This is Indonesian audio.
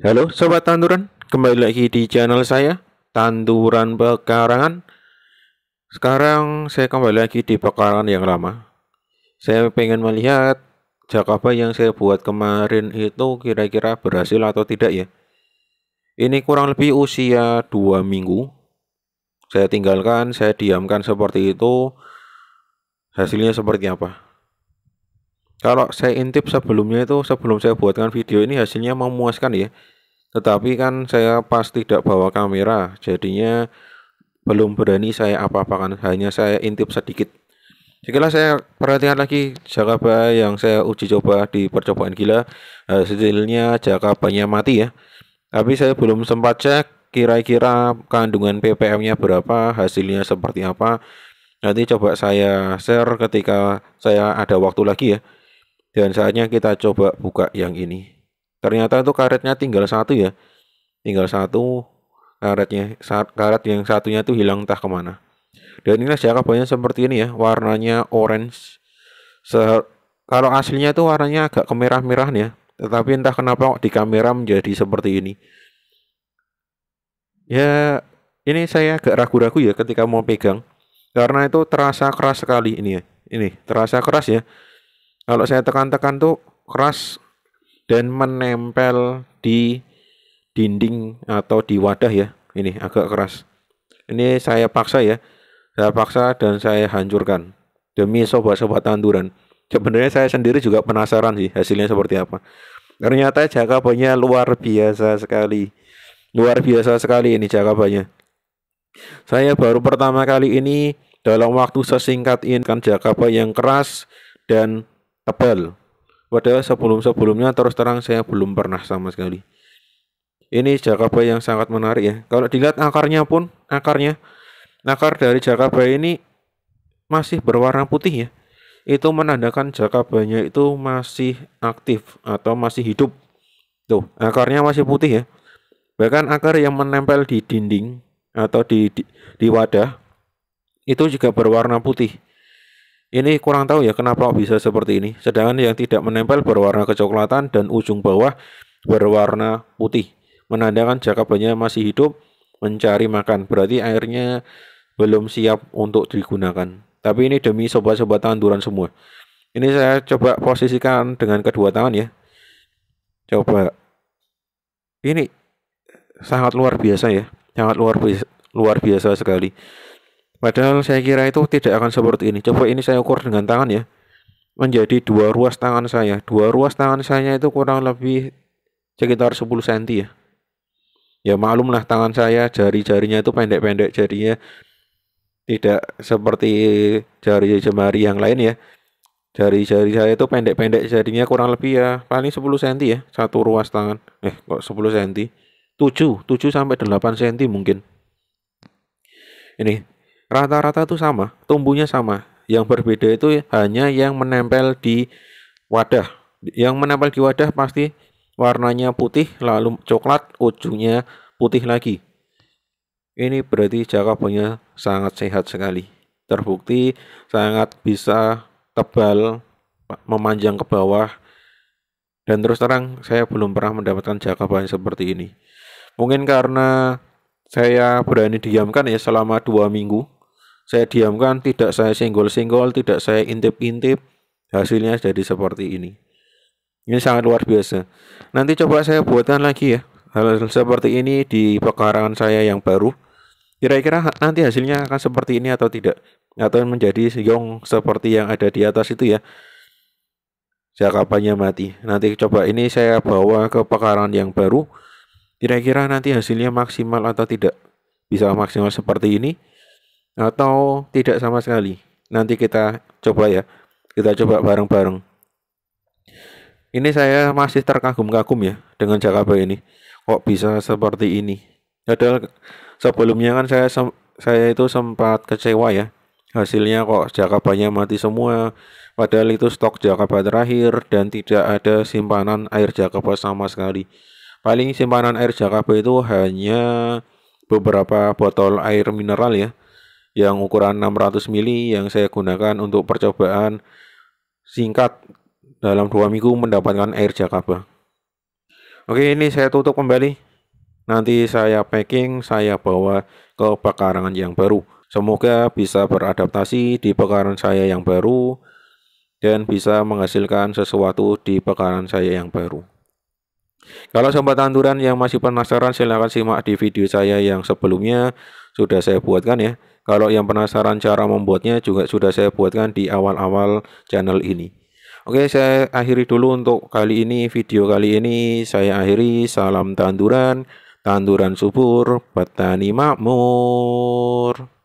Halo Sobat Tanduran, kembali lagi di channel saya Tanduran Pekarangan Sekarang saya kembali lagi di pekarangan yang lama Saya pengen melihat Jakaba yang saya buat kemarin itu kira-kira berhasil atau tidak ya Ini kurang lebih usia 2 minggu Saya tinggalkan, saya diamkan seperti itu Hasilnya seperti apa kalau saya intip sebelumnya itu sebelum saya buatkan video ini hasilnya memuaskan ya. Tetapi kan saya pas tidak bawa kamera, jadinya belum berani saya apa-apakan, hanya saya intip sedikit. Sekilas saya perhatikan lagi Jakaba yang saya uji coba di percobaan gila, eh, hasilnya Jakabanya mati ya. Tapi saya belum sempat cek kira-kira kandungan ppm-nya berapa, hasilnya seperti apa. Nanti coba saya share ketika saya ada waktu lagi ya. Dan saatnya kita coba buka yang ini. Ternyata itu karetnya tinggal satu ya. Tinggal satu karetnya. Karet yang satunya itu hilang entah kemana. Dan ini jangkapannya seperti ini ya. Warnanya orange. Se kalau aslinya itu warnanya agak kemerah-merahan ya. Tetapi entah kenapa di kamera menjadi seperti ini. Ya ini saya agak ragu-ragu ya ketika mau pegang. Karena itu terasa keras sekali ini ya. Ini terasa keras ya kalau saya tekan-tekan tuh keras dan menempel di dinding atau di wadah ya. Ini agak keras. Ini saya paksa ya. Saya paksa dan saya hancurkan demi sobat-sobat tanduran. Sebenarnya saya sendiri juga penasaran sih hasilnya seperti apa. Ternyata jakabannya luar biasa sekali. Luar biasa sekali ini jakabannya. Saya baru pertama kali ini dalam waktu sesingkat ini kan jakaba yang keras dan tebal. Padahal sebelum-sebelumnya terus terang saya belum pernah sama sekali. Ini jakabai yang sangat menarik ya. Kalau dilihat akarnya pun, akarnya, akar dari jakabai ini masih berwarna putih ya. Itu menandakan jakabainya itu masih aktif atau masih hidup. Tuh, akarnya masih putih ya. Bahkan akar yang menempel di dinding atau di, di, di wadah itu juga berwarna putih. Ini kurang tahu ya kenapa bisa seperti ini. Sedangkan yang tidak menempel berwarna kecoklatan dan ujung bawah berwarna putih. Menandakan jakabannya masih hidup mencari makan. Berarti airnya belum siap untuk digunakan. Tapi ini demi sobat-sobat tanduran semua. Ini saya coba posisikan dengan kedua tangan ya. Coba. Ini sangat luar biasa ya. Sangat luar biasa, luar biasa sekali. Padahal saya kira itu tidak akan seperti ini. Coba ini saya ukur dengan tangan ya. Menjadi dua ruas tangan saya. Dua ruas tangan saya itu kurang lebih sekitar 10 cm ya. Ya maklumlah tangan saya jari-jarinya itu pendek-pendek jadinya tidak seperti jari jemari yang lain ya. Jari-jari saya itu pendek-pendek jadinya kurang lebih ya paling 10 cm ya satu ruas tangan. Eh kok 10 cm? 7, 7 sampai 8 cm mungkin. Ini rata-rata itu sama, tumbuhnya sama. Yang berbeda itu hanya yang menempel di wadah. Yang menempel di wadah pasti warnanya putih, lalu coklat, ujungnya putih lagi. Ini berarti punya sangat sehat sekali. Terbukti sangat bisa tebal, memanjang ke bawah. Dan terus terang saya belum pernah mendapatkan jakaban seperti ini. Mungkin karena saya berani diamkan ya selama dua minggu saya diamkan, tidak saya singgol-singgol, tidak saya intip-intip, hasilnya jadi seperti ini. Ini sangat luar biasa. Nanti coba saya buatkan lagi ya, hal, -hal seperti ini di pekarangan saya yang baru. Kira-kira nanti hasilnya akan seperti ini atau tidak? Atau menjadi yong seperti yang ada di atas itu ya. Jakapannya mati. Nanti coba ini saya bawa ke pekarangan yang baru. Kira-kira nanti hasilnya maksimal atau tidak? Bisa maksimal seperti ini atau tidak sama sekali. Nanti kita coba ya. Kita coba bareng-bareng. Ini saya masih terkagum-kagum ya dengan Jakarta ini. Kok bisa seperti ini? Padahal sebelumnya kan saya saya itu sempat kecewa ya. Hasilnya kok Jakabanya mati semua. Padahal itu stok Jakaba terakhir dan tidak ada simpanan air Jakaba sama sekali. Paling simpanan air Jakaba itu hanya beberapa botol air mineral ya yang ukuran 600 mili yang saya gunakan untuk percobaan singkat dalam dua minggu mendapatkan air jakaba. Oke, ini saya tutup kembali. Nanti saya packing, saya bawa ke pekarangan yang baru. Semoga bisa beradaptasi di pekarangan saya yang baru dan bisa menghasilkan sesuatu di pekarangan saya yang baru. Kalau sobat tanduran yang masih penasaran silahkan simak di video saya yang sebelumnya sudah saya buatkan ya. Kalau yang penasaran cara membuatnya juga sudah saya buatkan di awal-awal channel ini. Oke, saya akhiri dulu untuk kali ini video kali ini saya akhiri salam tanduran, tanduran subur, petani makmur.